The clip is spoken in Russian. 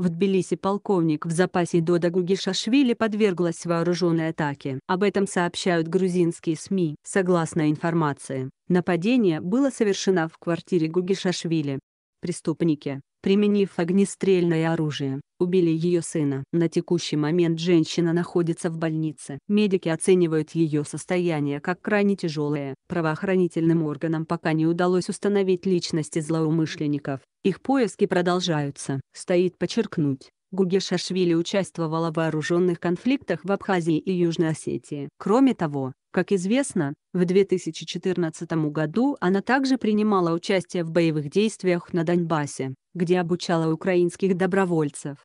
В Тбилиси полковник в запасе Дода Гугишашвили подверглась вооруженной атаке. Об этом сообщают грузинские СМИ. Согласно информации, нападение было совершено в квартире Гугишашвили. Преступники, применив огнестрельное оружие, убили ее сына. На текущий момент женщина находится в больнице. Медики оценивают ее состояние как крайне тяжелое. Правоохранительным органам пока не удалось установить личности злоумышленников. Их поиски продолжаются. Стоит подчеркнуть, Гугешашвили участвовала в вооруженных конфликтах в Абхазии и Южной Осетии. Кроме того, как известно, в 2014 году она также принимала участие в боевых действиях на Донбассе, где обучала украинских добровольцев.